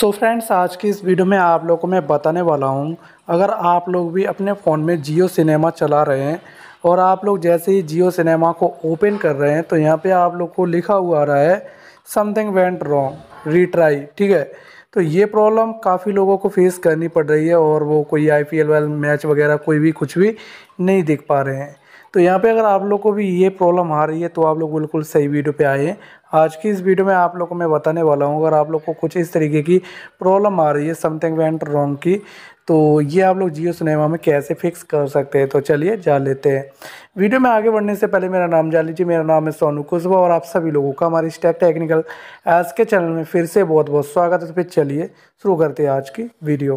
सो so friends आज की इस वीडियो में आप लोगों को मैं बताने वाला हूँ अगर आप लोग भी अपने फ़ोन में जियो सिनेमा चला रहे हैं और आप लोग जैसे ही जियो सिनेमा को ओपन कर रहे हैं तो यहाँ पे आप लोग को लिखा हुआ आ रहा है समथिंग वेंट रॉन्ग रीट्राई ठीक है तो ये प्रॉब्लम काफ़ी लोगों को फेस करनी पड़ रही है और वो कोई आई पी मैच वगैरह कोई भी कुछ भी नहीं देख पा रहे हैं तो यहाँ पे अगर आप लोग को भी ये प्रॉब्लम आ रही है तो आप लोग बिल्कुल सही वीडियो पे आए हैं आज की इस वीडियो में आप लोग को मैं बताने वाला हूँ अगर आप लोग को कुछ इस तरीके की प्रॉब्लम आ रही है समथिंग वेंट रॉन्ग की तो ये आप लोग जियो सिनेमा में कैसे फिक्स कर सकते हैं तो चलिए जान लेते हैं वीडियो में आगे बढ़ने से पहले मेरा नाम जान लीजिए मेरा नाम है सोनू कुशवा और आप सभी लोगों का हमारे स्टेप टेक्निकल एस के चैनल में फिर से बहुत बहुत स्वागत है तो फिर चलिए शुरू करते हैं आज की वीडियो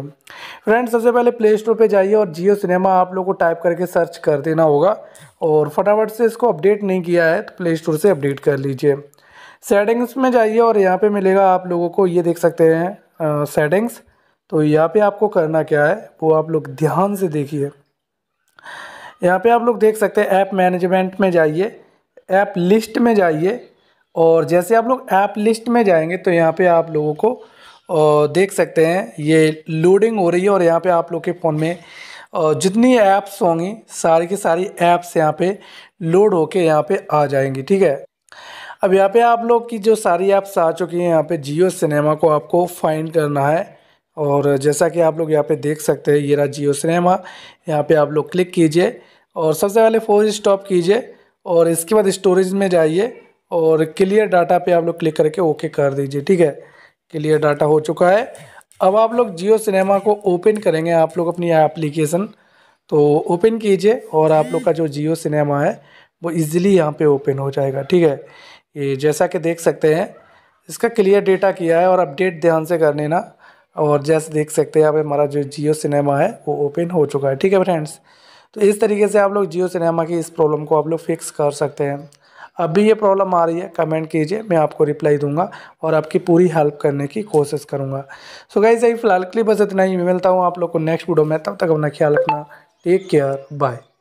फ्रेंड्स सबसे पहले प्ले स्टोर पर जाइए और जियो सिनेमा आप लोग को टाइप करके सर्च कर देना होगा और फटाफट से इसको अपडेट नहीं किया है तो प्ले स्टोर से अपडेट कर लीजिए सेटिंग्स में जाइए और यहाँ पे मिलेगा आप लोगों को ये देख सकते हैं सेटिंग्स तो यहाँ पे आपको करना क्या है वो आप लोग ध्यान से देखिए यहाँ पे आप लोग देख सकते हैं ऐप मैनेजमेंट में जाइए ऐप लिस्ट में जाइए और जैसे आप लोग ऐप लिस्ट में जाएंगे तो यहाँ पे आप लोगों को देख सकते हैं ये लोडिंग हो रही है और यहाँ पे आप लोग के फ़ोन में जितनी ऐप्स होंगी सारी की सारी ऐप्स यहाँ पे लोड होके यहाँ पे आ जाएंगी ठीक है अब यहाँ पे आप लोग की जो सारी ऐप्स आ चुकी हैं यहाँ पे जियो सिनेमा को आपको फाइंड करना है और जैसा कि आप लोग यहाँ पे देख सकते हैं ये रहा जियो सिनेमा यहाँ पे आप लोग क्लिक कीजिए और सबसे पहले फोर स्टॉप कीजिए और इसके बाद स्टोरेज में जाइए और क्लियर डाटा पे आप लोग क्लिक करके ओके कर दीजिए ठीक है क्लियर डाटा हो चुका है अब आप लोग जियो सिनेमा को ओपन करेंगे आप लोग अपनी एप्लीकेशन तो ओपन कीजिए और आप लोग का जो जियो सिनेमा है वो इजीली यहाँ पे ओपन हो जाएगा ठीक है ये जैसा कि देख सकते हैं इसका क्लियर डेटा किया है और अपडेट ध्यान से कर लेना और जैसे देख सकते हैं आप हमारा जो जियो सिनेमा है वो ओपन हो चुका है ठीक है फ्रेंड्स तो इस तरीके से आप लोग जियो सिनेमा की इस प्रॉब्लम को आप लोग फिक्स कर सकते हैं अब भी ये प्रॉब्लम आ रही है कमेंट कीजिए मैं आपको रिप्लाई दूंगा और आपकी पूरी हेल्प करने की कोशिश करूंगा सो गाइज यही फिलहाल के लिए बस इतना ही मिलता हूँ आप लोग को नेक्स्ट वीडियो में तब तक अपना ख्याल रखना टेक केयर बाय